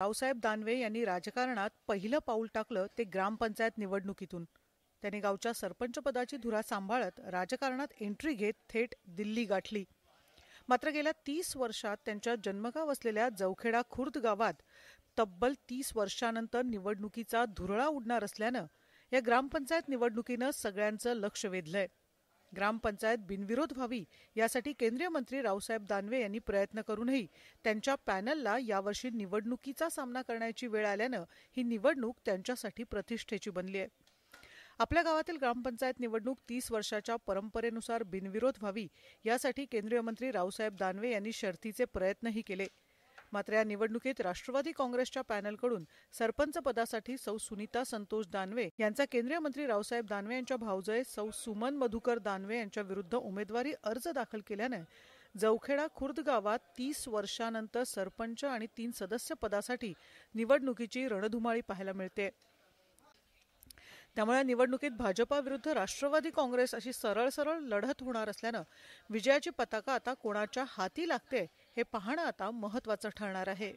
रावसाहेब दानवे यांनी राजकारणात पहिलं पाऊल टाकलं ते ग्रामपंचायत निवडणुकीतून त्यांनी गावच्या सरपंचपदाची धुरा सांभाळत राजकारणात एंट्री घेत थेट दिल्ली गाठली मात्र गेल्या तीस वर्षात त्यांच्या जन्मगाव असलेल्या जवखेडा खुर्द गावात तब्बल तीस वर्षानंतर निवडणुकीचा धुरळा उडणार असल्यानं या ग्रामपंचायत निवडणुकीनं सगळ्यांचं लक्ष वेधलंय ग्रामपंचायत बिनविरोध व्हावी यासाठी केंद्रीय मंत्री रावसाहेब दानवे यांनी प्रयत्न करूनही त्यांच्या पॅनलला यावर्षी निवडणुकीचा सामना करण्याची वेळ आल्यानं ही निवडणूक त्यांच्यासाठी प्रतिष्ठेची बनली आहे आपल्या गावातील ग्रामपंचायत निवडणूक तीस वर्षाच्या परंपरेनुसार बिनविरोध व्हावी यासाठी केंद्रीय मंत्री रावसाहेब दानवे यांनी शर्थीचे प्रयत्नही केले मात्र या निवडणुकीत राष्ट्रवादी काँग्रेसच्या पॅनलकडून सरपंच पदासाठी सौ सुनीता संतोष दानवे यांचा केंद्रीय मंत्री रावसाहेब दानवे यांच्या भाऊजय सौ सुमन मधुकर दानवे यांच्या विरुद्ध उमेदवारी अर्ज दाखल केल्याने जवखेडा खुर्द गावात तीस वर्षानंतर सरपंच आणि तीन सदस्य पदासाठी निवडणुकीची रणधुमाळी पाहायला मिळते त्यामुळे निवडणुकीत भाजपा विरुद्ध राष्ट्रवादी काँग्रेस अशी सरळ सरळ लढत होणार असल्यानं विजयाची पताका आता कोणाच्या हाती लागते हे पाहणं आता महत्त्वाचं ठरणार आहे